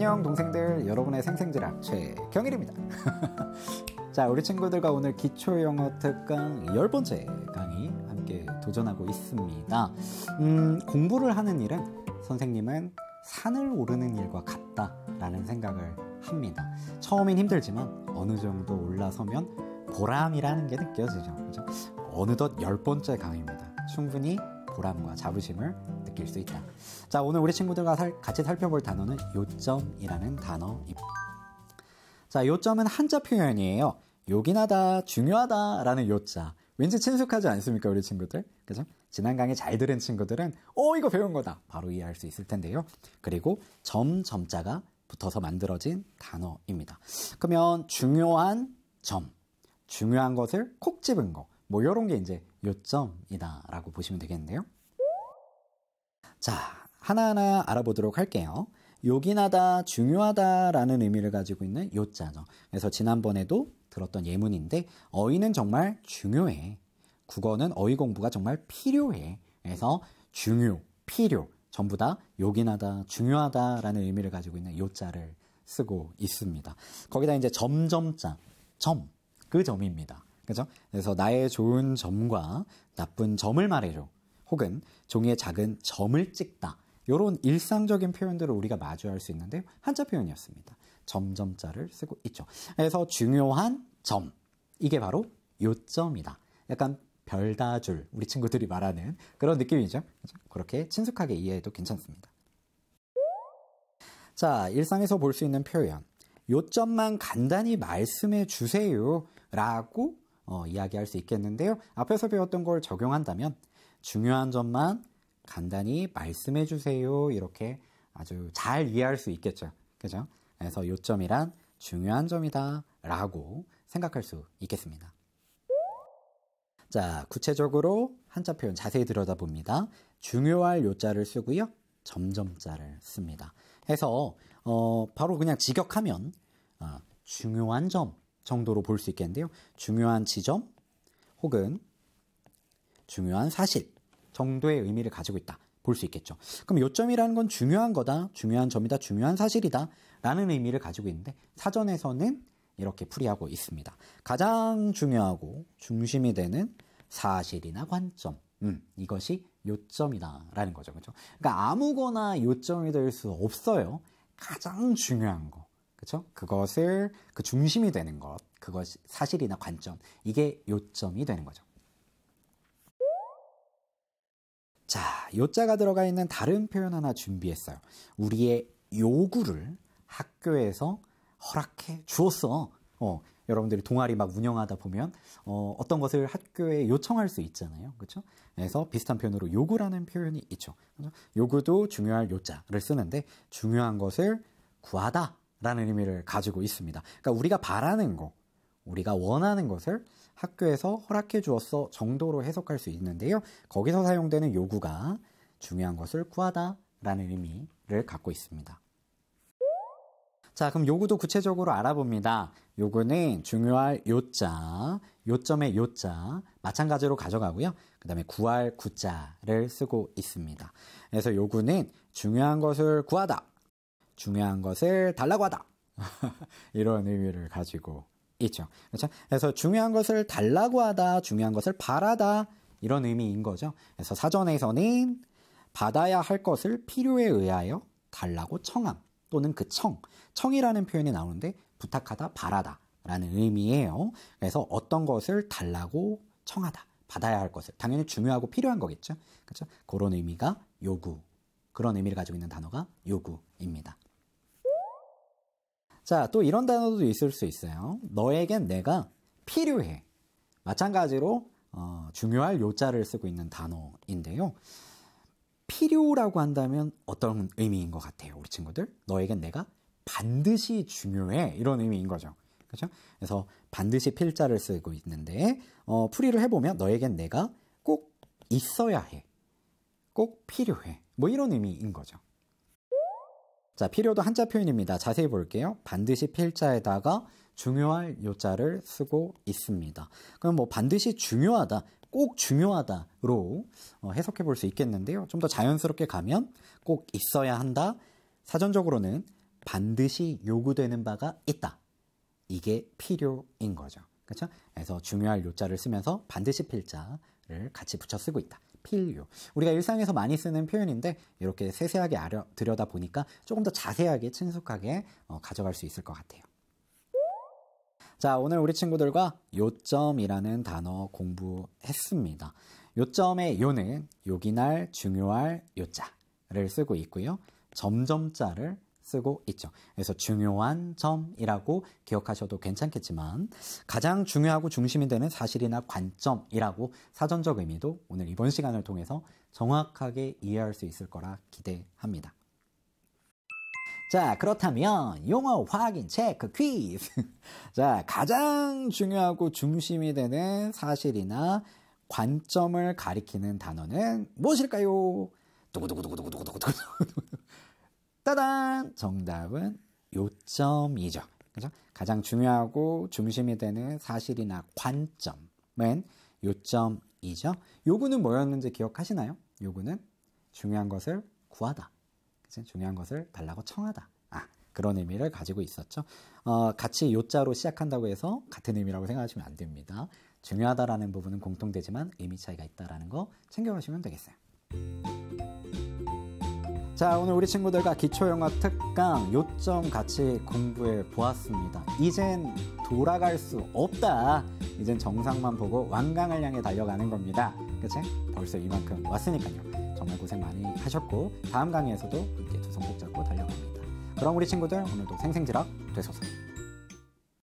안녕 동생들 여러분의 생생지락 최경일입니다 자 우리 친구들과 오늘 기초영어 특강 10번째 강의 함께 도전하고 있습니다 음, 공부를 하는 일은 선생님은 산을 오르는 일과 같다 라는 생각을 합니다 처음엔 힘들지만 어느 정도 올라서면 보람이라는 게 느껴지죠 그죠? 어느덧 10번째 강의입니다 충분히 보람과 자부심을 느수 있다. 자, 오늘 우리 친구들과 살, 같이 살펴볼 단어는 요점이라는 단어입니다. 자, 요점은 한자 표현이에요. 요긴하다, 중요하다라는 요자. 왠지 친숙하지 않습니까, 우리 친구들? 그죠? 지난 강의 잘 들은 친구들은, 어, 이거 배운 거다. 바로 이해할 수 있을 텐데요. 그리고 점, 점자가 붙어서 만들어진 단어입니다. 그러면 중요한 점, 중요한 것을 콕 집은 거, 뭐, 요런 게 이제 요점이다라고 보시면 되겠는데요. 자, 하나하나 알아보도록 할게요. 요긴하다, 중요하다라는 의미를 가지고 있는 요자죠. 그래서 지난번에도 들었던 예문인데 어휘는 정말 중요해. 국어는 어휘 공부가 정말 필요해. 그래서 중요, 필요 전부 다 요긴하다, 중요하다라는 의미를 가지고 있는 요자를 쓰고 있습니다. 거기다 이제 점점자, 점, 그 점입니다. 그죠? 그래서 나의 좋은 점과 나쁜 점을 말해줘. 혹은 종이에 작은 점을 찍다. 이런 일상적인 표현들을 우리가 마주할 수 있는데요. 한자 표현이었습니다. 점점자를 쓰고 있죠. 그래서 중요한 점. 이게 바로 요점이다. 약간 별다줄, 우리 친구들이 말하는 그런 느낌이죠. 그렇게 친숙하게 이해해도 괜찮습니다. 자, 일상에서 볼 수 있는 표현. 요점만 간단히 말씀해 주세요. 라고 어, 이야기할 수 있겠는데요. 앞에서 배웠던 걸 적용한다면 중요한 점만 간단히 말씀해 주세요. 이렇게 아주 잘 이해할 수 있겠죠. 그죠? 그래서 요점이란 중요한 점이다 라고 생각할 수 있겠습니다. 자, 구체적으로 한자 표현 자세히 들여다봅니다. 중요할 요자를 쓰고요. 점점자를 씁니다. 해서 어, 바로 그냥 직역하면 어, 중요한 점 정도로 볼 수 있겠는데요. 중요한 지점 혹은 중요한 사실 정도의 의미를 가지고 있다. 볼 수 있겠죠. 그럼 요점이라는 건 중요한 거다, 중요한 점이다, 중요한 사실이다. 라는 의미를 가지고 있는데, 사전에서는 이렇게 풀이하고 있습니다. 가장 중요하고 중심이 되는 사실이나 관점. 음, 이것이 요점이다라는 거죠. 그죠 그러니까 아무거나 요점이 될 수 없어요. 가장 중요한 거. 그렇죠? 그것을 그 중심이 되는 것. 그것 이 사실이나 관점. 이게 요점이 되는 거죠. 자, 요자가 들어가 있는 다른 표현 하나 준비했어요. 우리의 요구를 학교에서 허락해 주었어. 어, 여러분들이 동아리 막 운영하다 보면 어, 어떤 것을 학교에 요청할 수 있잖아요. 그렇죠? 그래서 비슷한 표현으로 요구라는 표현이 있죠. 그렇죠? 요구도 중요할 요자를 쓰는데 중요한 것을 구하다라는 의미를 가지고 있습니다. 그러니까 우리가 바라는 거, 우리가 원하는 것을 학교에서 허락해 주었어 정도로 해석할 수 있는데요. 거기서 사용되는 요구가 중요한 것을 구하다 라는 의미를 갖고 있습니다. 자, 그럼 요구도 구체적으로 알아봅니다. 요구는 중요할 요자, 요점의 요자, 마찬가지로 가져가고요. 그 다음에 구할 구자를 쓰고 있습니다. 그래서 요구는 중요한 것을 구하다, 중요한 것을 달라고 하다. 이런 의미를 가지고 있죠. 그렇죠? 그래서 중요한 것을 달라고 하다, 중요한 것을 바라다 이런 의미인 거죠. 그래서 사전에서는 받아야 할 것을 필요에 의하여 달라고 청함 또는 그 청, 청이라는 표현이 나오는데 부탁하다, 바라다 라는 의미예요. 그래서 어떤 것을 달라고 청하다, 받아야 할 것을 당연히 중요하고 필요한 거겠죠. 그렇죠? 그런 의미가 요구. 그런 의미를 가지고 있는 단어가 요구입니다. 자, 또 이런 단어도 있을 수 있어요. 너에겐 내가 필요해. 마찬가지로 어, 중요할 요자를 쓰고 있는 단어인데요. 필요라고 한다면 어떤 의미인 것 같아요, 우리 친구들? 너에겐 내가 반드시 중요해 이런 의미인 거죠. 그렇죠? 그래서 반드시 필자를 쓰고 있는데 어, 풀이를 해보면 너에겐 내가 꼭 있어야 해, 꼭 필요해 뭐 이런 의미인 거죠. 자, 필요도 한자 표현입니다. 자세히 볼게요. 반드시 필자에다가 중요할 요자를 쓰고 있습니다. 그럼 뭐 반드시 중요하다, 꼭 중요하다로 어, 해석해 볼 수 있겠는데요. 좀 더 자연스럽게 가면 꼭 있어야 한다. 사전적으로는 반드시 요구되는 바가 있다. 이게 필요인 거죠. 그렇죠? 그래서 중요할 요자를 쓰면서 반드시 필자를 같이 붙여 쓰고 있다. 필요. 우리가 일상에서 많이 쓰는 표현인데 이렇게 세세하게 아려, 들여다 보니까 조금 더 자세하게 친숙하게 어, 가져갈 수 있을 것 같아요. 자, 오늘 우리 친구들과 요점이라는 단어 공부했습니다. 요점의 요는 요기날 중요할, 요자를 쓰고 있고요. 점점자를 쓰고 있죠. 그래서 중요한 점이라고 기억하셔도 괜찮겠지만 가장 중요하고 중심이 되는 사실이나 관점이라고 사전적 의미도 오늘 이번 시간을 통해서 정확하게 이해할 수 있을 거라 기대합니다. 자, 그렇다면 용어 확인 체크 퀴즈. 자, 가장 중요하고 중심이 되는 사실이나 관점을 가리키는 단어는 무엇일까요? 두구두구두구두구두구두구. 따단! 정답은 요점이죠. 그죠? 가장 중요하고 중심이 되는 사실이나 관점은 요점이죠. 요구는 뭐였는지 기억하시나요? 요구는 중요한 것을 구하다. 그치? 중요한 것을 달라고 청하다. 아, 그런 의미를 가지고 있었죠. 어, 같이 요자로 시작한다고 해서 같은 의미라고 생각하시면 안 됩니다. 중요하다라는 부분은 공통되지만 의미 차이가 있다라는 거 챙겨가시면 되겠어요. 자, 오늘 우리 친구들과 기초영어 특강 요점 같이 공부해 보았습니다. 이젠 돌아갈 수 없다. 이젠 정상만 보고 완강을 향해 달려가는 겁니다. 그치? 벌써 이만큼 왔으니까요. 정말 고생 많이 하셨고, 다음 강의에서도 함께 두 손 꼭 잡고 달려갑니다. 그럼 우리 친구들 오늘도 생생지락 되소서.